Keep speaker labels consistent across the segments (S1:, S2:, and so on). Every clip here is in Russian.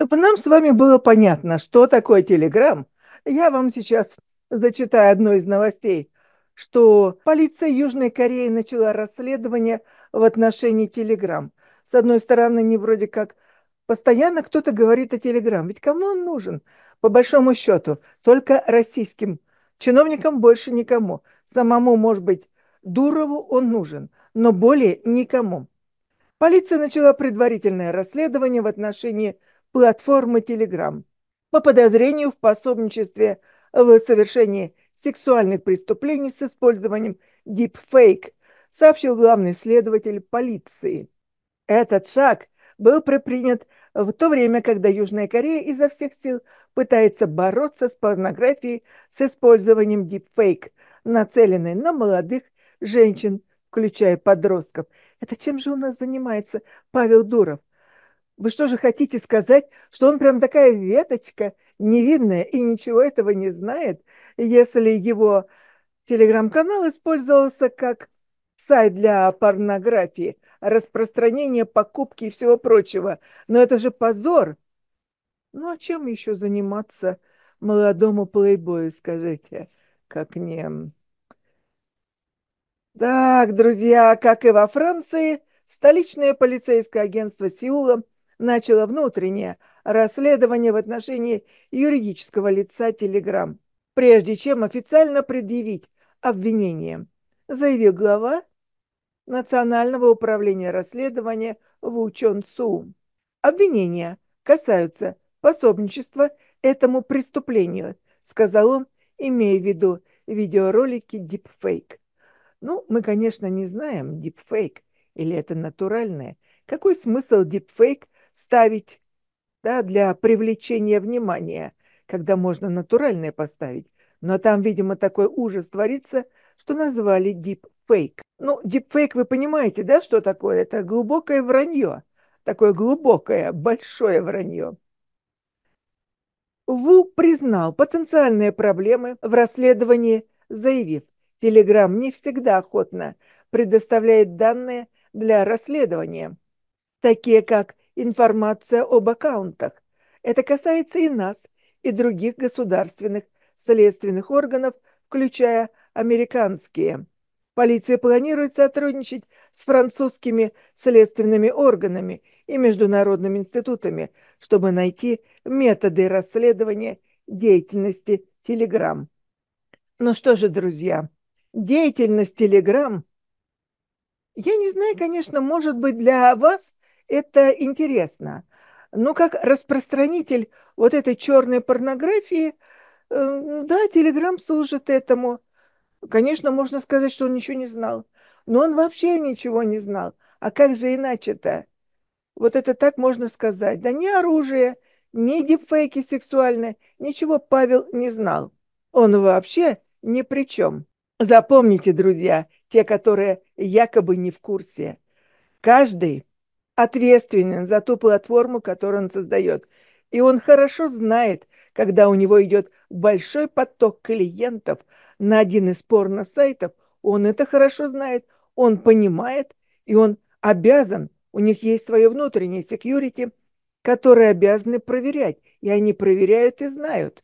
S1: Чтобы нам с вами было понятно, что такое телеграм, я вам сейчас зачитаю одну из новостей, что полиция Южной Кореи начала расследование в отношении телеграм. С одной стороны, не вроде как постоянно кто-то говорит о телеграм, Ведь кому он нужен? По большому счету, только российским чиновникам больше никому. Самому, может быть, Дурову он нужен, но более никому. Полиция начала предварительное расследование в отношении платформы Telegram по подозрению в пособничестве в совершении сексуальных преступлений с использованием deepfake, сообщил главный следователь полиции. Этот шаг был предпринят в то время, когда Южная Корея изо всех сил пытается бороться с порнографией с использованием deepfake, нацеленной на молодых женщин, включая подростков. Это чем же у нас занимается Павел Дуров? Вы что же хотите сказать, что он прям такая веточка невинная и ничего этого не знает, если его телеграм-канал использовался как сайт для порнографии, распространения, покупки и всего прочего. Но это же позор. Ну а чем еще заниматься молодому плейбою, скажите, как не... Так, друзья, как и во Франции, столичное полицейское агентство Сеула – начало внутреннее расследование в отношении юридического лица «Телеграм», прежде чем официально предъявить обвинение, заявил глава Национального управления расследования Ву Чон Су. Обвинения касаются пособничества этому преступлению, сказал он, имея в виду видеоролики дипфейк. Ну, мы, конечно, не знаем, дипфейк или это натуральное. Какой смысл дипфейк ставить да, для привлечения внимания, когда можно натуральное поставить. Но там, видимо, такой ужас творится, что назвали дипфейк. Ну, дипфейк, вы понимаете, да, что такое? Это глубокое вранье. Такое глубокое, большое вранье. Ву признал потенциальные проблемы в расследовании, заявив, Телеграм не всегда охотно предоставляет данные для расследования, такие как информация об аккаунтах. Это касается и нас, и других государственных следственных органов, включая американские. Полиция планирует сотрудничать с французскими следственными органами и международными институтами, чтобы найти методы расследования деятельности Телеграм. Ну что же, друзья, деятельность Телеграм, я не знаю, конечно, может быть для вас это интересно. Но ну, как распространитель вот этой черной порнографии, э, да, Телеграм служит этому. Конечно, можно сказать, что он ничего не знал. Но он вообще ничего не знал. А как же иначе-то? Вот это так можно сказать. Да ни оружие, ни дипфейки сексуальные, ничего Павел не знал. Он вообще ни при чем. Запомните, друзья, те, которые якобы не в курсе. Каждый ответственен за ту платформу, которую он создает. И он хорошо знает, когда у него идет большой поток клиентов на один из порно-сайтов, он это хорошо знает, он понимает, и он обязан, у них есть свое внутреннее security, которые обязаны проверять, и они проверяют и знают.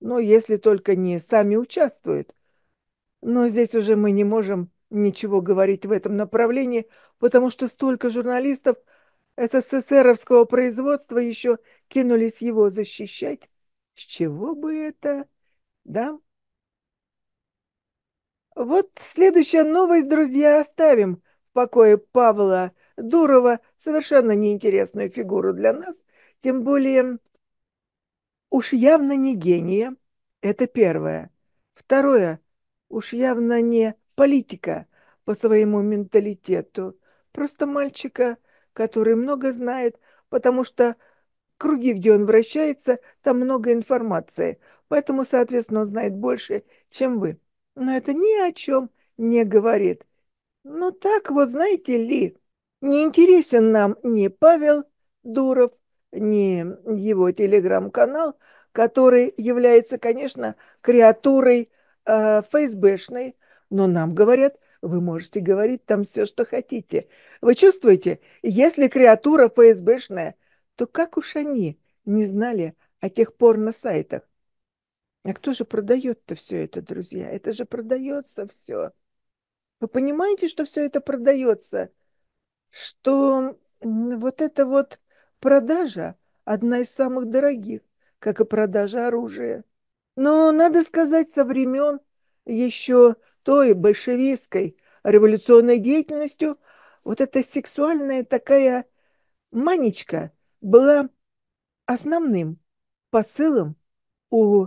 S1: Но если только не сами участвуют. Но здесь уже мы не можем ничего говорить в этом направлении, потому что столько журналистов СССРовского производства еще кинулись его защищать. С чего бы это, да? Вот следующая новость, друзья, оставим в покое Павла Дурова, совершенно неинтересную фигуру для нас, тем более уж явно не гения, это первое. Второе, уж явно не политика по своему менталитету, просто мальчика, который много знает, потому что круги, где он вращается, там много информации. Поэтому, соответственно, он знает больше, чем вы. Но это ни о чем не говорит. Ну так вот, знаете ли, не интересен нам ни Павел Дуров, ни его телеграм-канал, который является, конечно, креатурой э, ФСБшной, но нам говорят, вы можете говорить там все, что хотите. Вы чувствуете, если креатура ФСБшная, то как уж они не знали о тех пор на сайтах А кто же продает-то все это, друзья? Это же продается все. Вы понимаете, что все это продается? Что вот эта вот продажа одна из самых дорогих, как и продажа оружия. Но, надо сказать, со времен еще той большевистской революционной деятельностью, вот эта сексуальная такая манечка была основным посылом у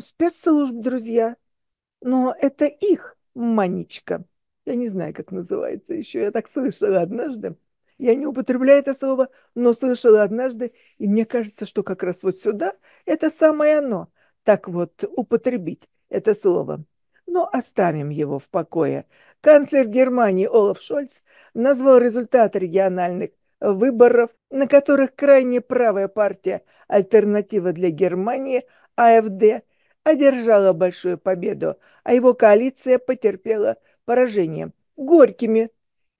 S1: спецслужб, друзья. Но это их манечка. Я не знаю, как называется еще. Я так слышала однажды. Я не употребляю это слово, но слышала однажды. И мне кажется, что как раз вот сюда это самое оно. Так вот, употребить это слово но оставим его в покое. Канцлер Германии Олаф Шольц назвал результаты региональных выборов, на которых крайне правая партия «Альтернатива для Германии» АФД одержала большую победу, а его коалиция потерпела поражение горькими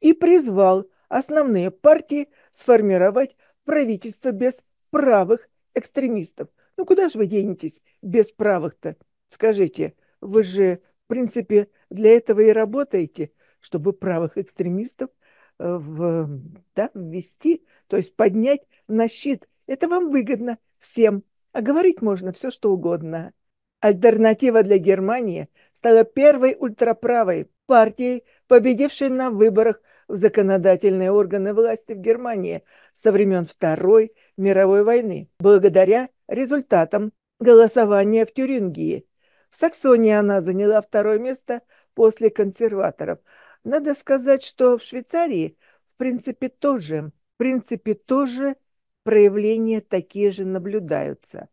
S1: и призвал основные партии сформировать правительство без правых экстремистов. Ну куда же вы денетесь без правых-то? Скажите, вы же принципе, для этого и работаете, чтобы правых экстремистов э, в, да, ввести, то есть поднять на щит. Это вам выгодно всем. А говорить можно все, что угодно. Альтернатива для Германии стала первой ультраправой партией, победившей на выборах в законодательные органы власти в Германии со времен Второй мировой войны, благодаря результатам голосования в Тюрингии в Саксонии она заняла второе место после консерваторов. Надо сказать, что в Швейцарии, в принципе, тоже, в принципе, тоже проявления такие же наблюдаются.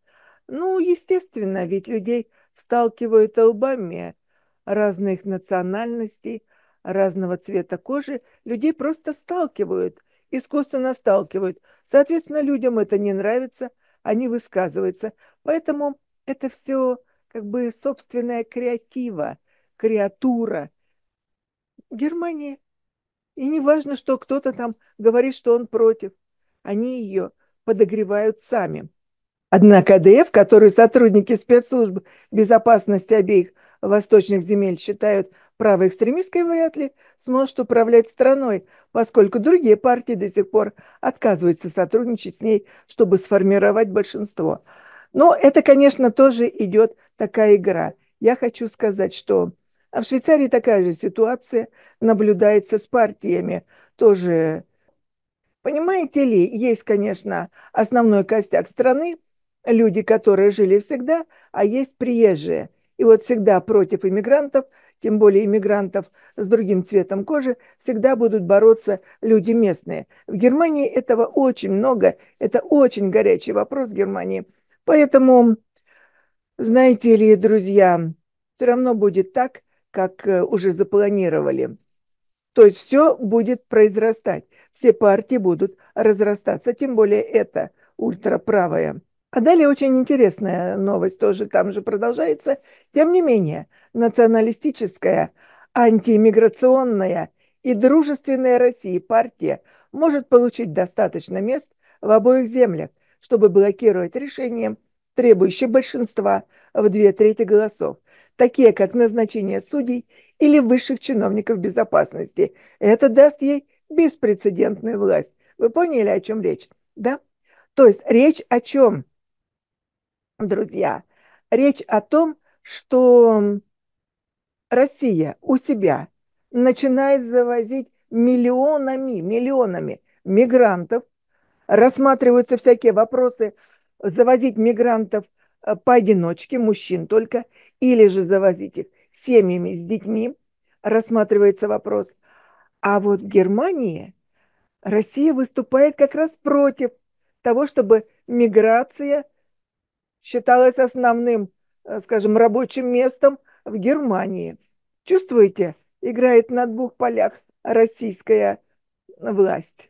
S1: Ну, естественно, ведь людей сталкивают лбами разных национальностей, разного цвета кожи. Людей просто сталкивают, искусственно сталкивают. Соответственно, людям это не нравится, они высказываются. Поэтому это все как бы собственная креатива, креатура Германии. И не важно, что кто-то там говорит, что он против. Они ее подогревают сами. Однако АДФ, которую сотрудники спецслужб безопасности обеих восточных земель считают правоэкстремистской, вряд ли сможет управлять страной, поскольку другие партии до сих пор отказываются сотрудничать с ней, чтобы сформировать большинство. Но это, конечно, тоже идет такая игра. Я хочу сказать, что а в Швейцарии такая же ситуация наблюдается с партиями. Тоже, понимаете ли, есть, конечно, основной костяк страны, люди, которые жили всегда, а есть приезжие. И вот всегда против иммигрантов, тем более иммигрантов с другим цветом кожи, всегда будут бороться люди местные. В Германии этого очень много, это очень горячий вопрос в Германии. Поэтому знаете ли, друзья, все равно будет так, как э, уже запланировали. То есть все будет произрастать. Все партии будут разрастаться, тем более это ультраправая. А далее очень интересная новость тоже там же продолжается. Тем не менее, националистическая, антииммиграционная и дружественная России партия может получить достаточно мест в обоих землях, чтобы блокировать решение – требующие большинства в две трети голосов, такие как назначение судей или высших чиновников безопасности. Это даст ей беспрецедентную власть. Вы поняли, о чем речь? Да? То есть речь о чем, друзья? Речь о том, что Россия у себя начинает завозить миллионами, миллионами мигрантов, рассматриваются всякие вопросы завозить мигрантов э, поодиночке, мужчин только, или же завозить их семьями с детьми, рассматривается вопрос. А вот в Германии Россия выступает как раз против того, чтобы миграция считалась основным, э, скажем, рабочим местом в Германии. Чувствуете, играет на двух полях российская э, власть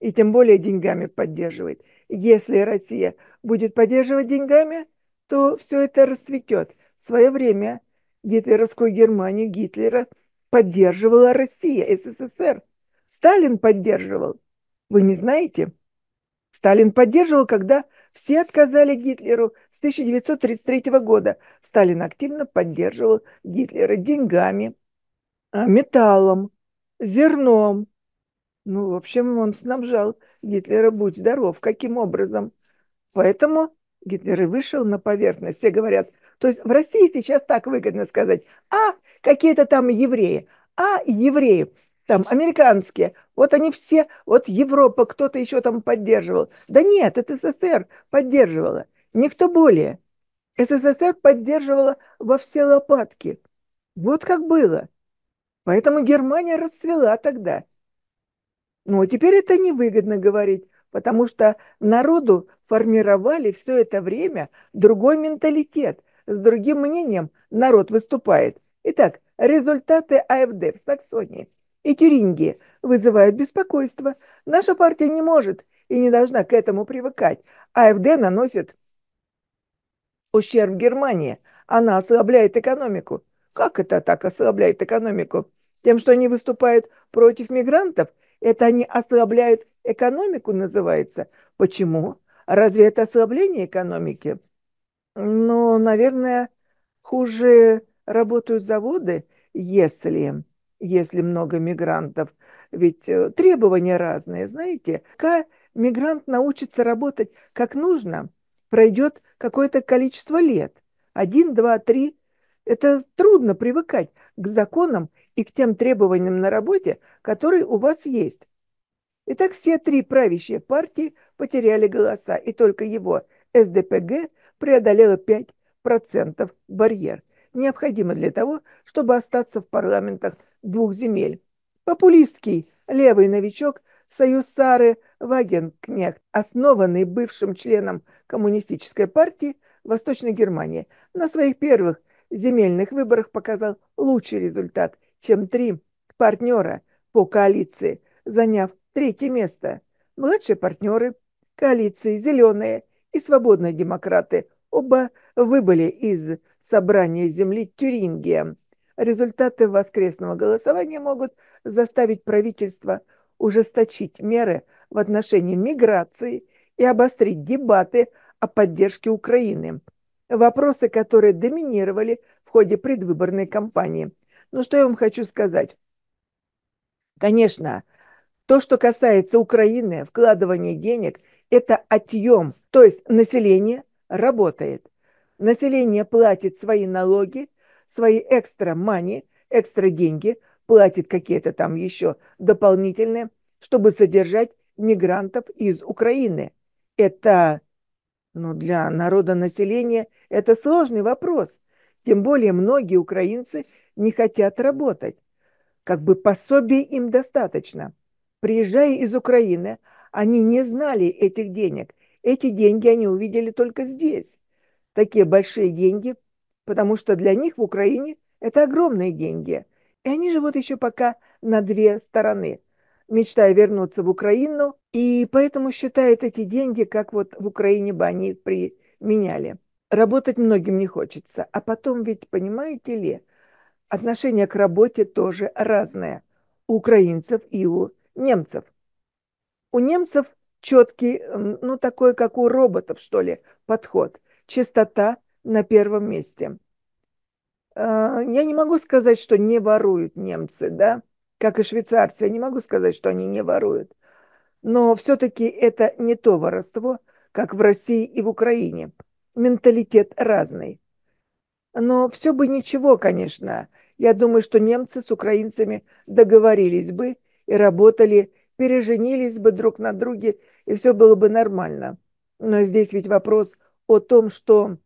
S1: и тем более деньгами поддерживает. Если Россия будет поддерживать деньгами, то все это расцветет. В свое время гитлеровскую Германию Гитлера поддерживала Россия, СССР. Сталин поддерживал. Вы не знаете? Сталин поддерживал, когда все отказали Гитлеру с 1933 года. Сталин активно поддерживал Гитлера деньгами, а, металлом, зерном, ну, в общем, он снабжал Гитлера «Будь здоров». Каким образом? Поэтому Гитлер и вышел на поверхность. Все говорят, то есть в России сейчас так выгодно сказать, а, какие-то там евреи, а, евреи, там, американские, вот они все, вот Европа, кто-то еще там поддерживал. Да нет, это СССР поддерживала, никто более. СССР поддерживала во все лопатки. Вот как было. Поэтому Германия расцвела тогда – ну, а теперь это невыгодно говорить, потому что народу формировали все это время другой менталитет, с другим мнением народ выступает. Итак, результаты АФД в Саксонии и Тюрингии вызывают беспокойство. Наша партия не может и не должна к этому привыкать. АФД наносит ущерб Германии. Она ослабляет экономику. Как это так ослабляет экономику? Тем, что они выступают против мигрантов – это они ослабляют экономику, называется. Почему? Разве это ослабление экономики? Ну, наверное, хуже работают заводы, если, если много мигрантов. Ведь э, требования разные, знаете. Пока мигрант научится работать как нужно, пройдет какое-то количество лет. Один, два, три. Это трудно привыкать к законам и к тем требованиям на работе, которые у вас есть. Итак, все три правящие партии потеряли голоса, и только его СДПГ преодолела 5% барьер, необходимый для того, чтобы остаться в парламентах двух земель. Популистский левый новичок Союз Сары Вагенкнехт, основанный бывшим членом Коммунистической партии Восточной Германии, на своих первых земельных выборах показал лучший результат, чем три партнера по коалиции, заняв третье место. Младшие партнеры коалиции «Зеленые» и «Свободные демократы» оба выбыли из собрания земли Тюрингия. Результаты воскресного голосования могут заставить правительство ужесточить меры в отношении миграции и обострить дебаты о поддержке Украины – вопросы, которые доминировали в ходе предвыборной кампании. Ну, что я вам хочу сказать? Конечно, то, что касается Украины, вкладывание денег, это отъем. То есть население работает. Население платит свои налоги, свои экстра мани, экстра деньги, платит какие-то там еще дополнительные, чтобы содержать мигрантов из Украины. Это но ну, для народа населения это сложный вопрос. Тем более многие украинцы не хотят работать. Как бы пособий им достаточно. Приезжая из Украины, они не знали этих денег. Эти деньги они увидели только здесь. Такие большие деньги, потому что для них в Украине это огромные деньги. И они живут еще пока на две стороны – мечтая вернуться в Украину, и поэтому считает эти деньги, как вот в Украине бы они применяли. Работать многим не хочется. А потом ведь, понимаете ли, отношение к работе тоже разное у украинцев и у немцев. У немцев четкий, ну такой, как у роботов, что ли, подход. Чистота на первом месте. А, я не могу сказать, что не воруют немцы, да, как и швейцарцы. Я не могу сказать, что они не воруют. Но все-таки это не то воровство, как в России и в Украине. Менталитет разный. Но все бы ничего, конечно. Я думаю, что немцы с украинцами договорились бы и работали, переженились бы друг на друге, и все было бы нормально. Но здесь ведь вопрос о том, что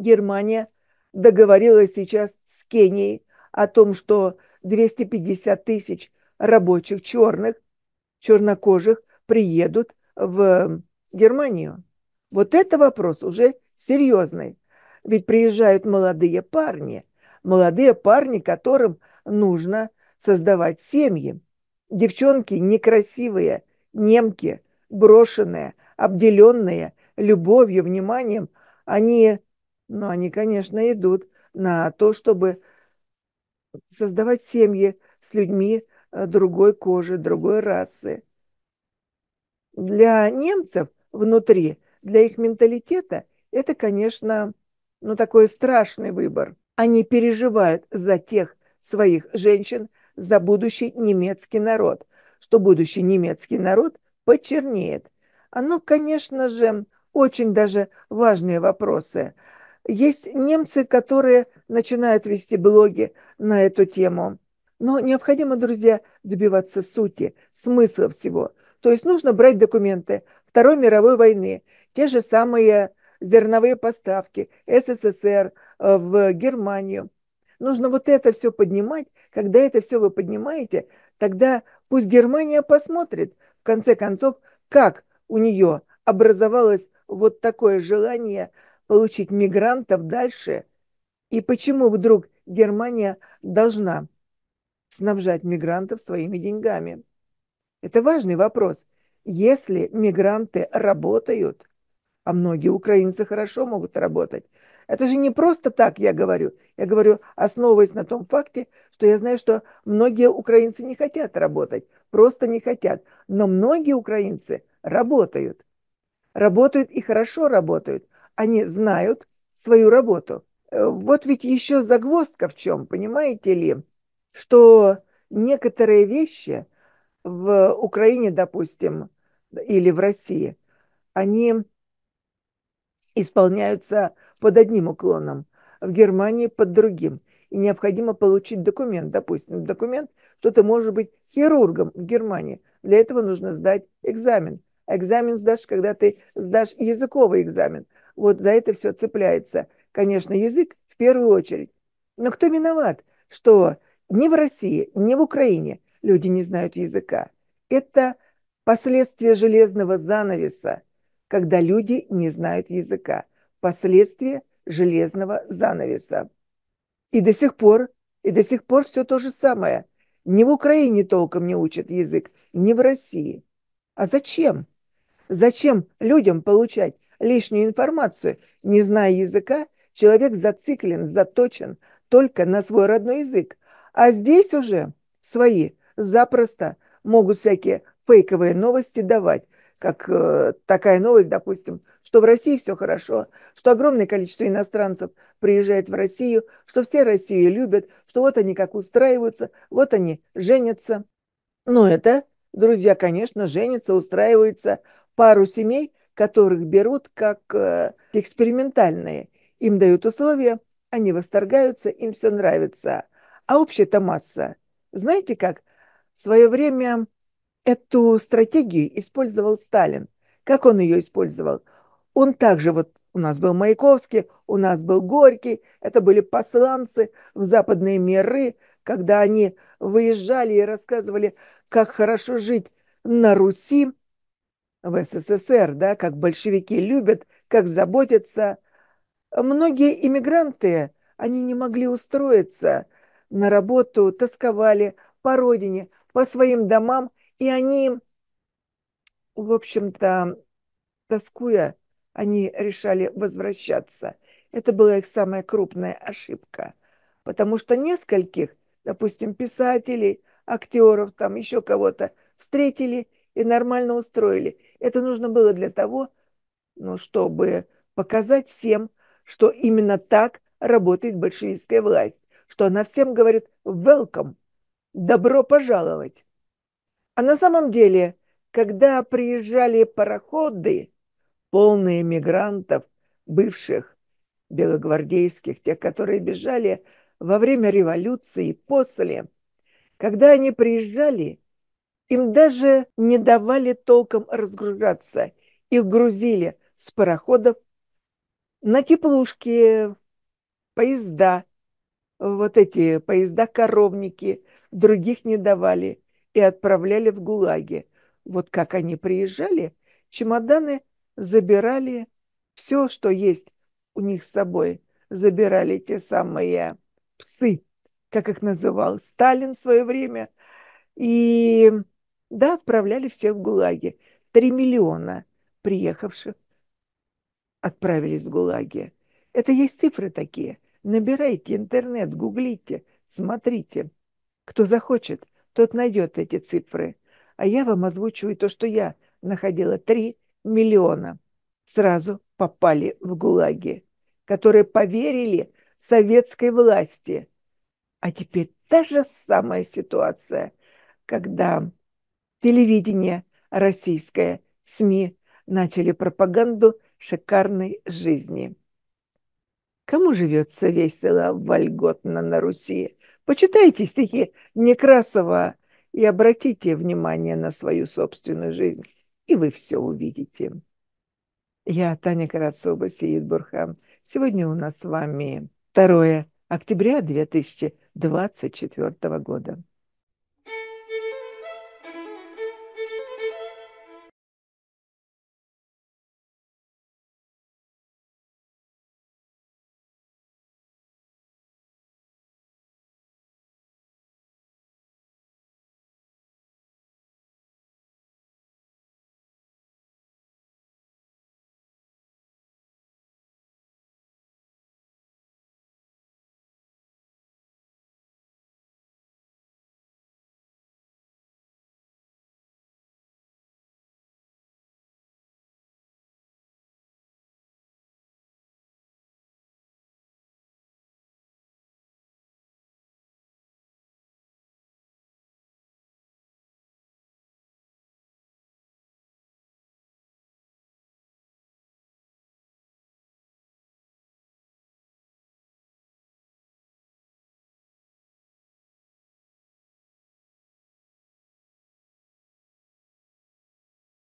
S1: Германия договорилась сейчас с Кенией о том, что 250 тысяч рабочих черных, чернокожих приедут в Германию. Вот это вопрос уже серьезный. Ведь приезжают молодые парни, молодые парни, которым нужно создавать семьи. Девчонки некрасивые, немки, брошенные, обделенные любовью, вниманием, они, ну, они, конечно, идут на то, чтобы создавать семьи с людьми э, другой кожи, другой расы. Для немцев внутри, для их менталитета, это, конечно, ну, такой страшный выбор. Они переживают за тех своих женщин, за будущий немецкий народ, что будущий немецкий народ почернеет. Оно, а, ну, конечно же, очень даже важные вопросы – есть немцы, которые начинают вести блоги на эту тему. Но необходимо, друзья, добиваться сути, смысла всего. То есть нужно брать документы Второй мировой войны, те же самые зерновые поставки СССР э, в Германию. Нужно вот это все поднимать. Когда это все вы поднимаете, тогда пусть Германия посмотрит, в конце концов, как у нее образовалось вот такое желание получить мигрантов дальше? И почему вдруг Германия должна снабжать мигрантов своими деньгами? Это важный вопрос. Если мигранты работают, а многие украинцы хорошо могут работать, это же не просто так я говорю. Я говорю, основываясь на том факте, что я знаю, что многие украинцы не хотят работать, просто не хотят. Но многие украинцы работают. Работают и хорошо работают они знают свою работу. Э, вот ведь еще загвоздка в чем, понимаете ли, что некоторые вещи в Украине, допустим, или в России, они исполняются под одним уклоном, в Германии под другим. И необходимо получить документ, допустим, документ, что ты можешь быть хирургом в Германии. Для этого нужно сдать экзамен. Экзамен сдашь, когда ты сдашь языковый экзамен. Вот за это все цепляется, конечно, язык в первую очередь. Но кто виноват, что ни в России, ни в Украине люди не знают языка? Это последствия железного занавеса, когда люди не знают языка. Последствия железного занавеса. И до сих пор, и до сих пор все то же самое. Ни в Украине толком не учат язык, ни в России. А зачем? Зачем людям получать лишнюю информацию, не зная языка? Человек зациклен, заточен только на свой родной язык. А здесь уже свои запросто могут всякие фейковые новости давать. Как э, такая новость, допустим, что в России все хорошо, что огромное количество иностранцев приезжает в Россию, что все Россию любят, что вот они как устраиваются, вот они женятся. Ну это, друзья, конечно, женятся, устраиваются, пару семей, которых берут как э, экспериментальные. Им дают условия, они восторгаются, им все нравится. А общая-то масса. Знаете как? В свое время эту стратегию использовал Сталин. Как он ее использовал? Он также вот у нас был Маяковский, у нас был Горький, это были посланцы в западные миры, когда они выезжали и рассказывали, как хорошо жить на Руси, в СССР, да, как большевики любят, как заботятся. Многие иммигранты, они не могли устроиться на работу, тосковали по родине, по своим домам, и они, в общем-то, тоскуя, они решали возвращаться. Это была их самая крупная ошибка, потому что нескольких, допустим, писателей, актеров, там еще кого-то встретили – и нормально устроили. Это нужно было для того, ну, чтобы показать всем, что именно так работает большевистская власть, что она всем говорит «welcome», «добро пожаловать». А на самом деле, когда приезжали пароходы, полные мигрантов, бывших белогвардейских, тех, которые бежали во время революции и после, когда они приезжали, им даже не давали толком разгружаться. Их грузили с пароходов на теплушки, поезда, вот эти поезда-коровники, других не давали и отправляли в ГУЛАГи. Вот как они приезжали, чемоданы забирали все, что есть у них с собой. Забирали те самые псы, как их называл Сталин в свое время. И да, отправляли всех в ГУЛАГи. Три миллиона приехавших отправились в ГУЛАГи. Это есть цифры такие. Набирайте интернет, гуглите, смотрите. Кто захочет, тот найдет эти цифры. А я вам озвучиваю то, что я находила. три миллиона сразу попали в ГУЛАГи, которые поверили советской власти. А теперь та же самая ситуация, когда телевидение российское, СМИ начали пропаганду шикарной жизни. Кому живется весело, вольготно на Руси? Почитайте стихи Некрасова и обратите внимание на свою собственную жизнь, и вы все увидите. Я Таня Карацова, Сеид Бурхан. Сегодня у нас с вами 2 октября 2024 года.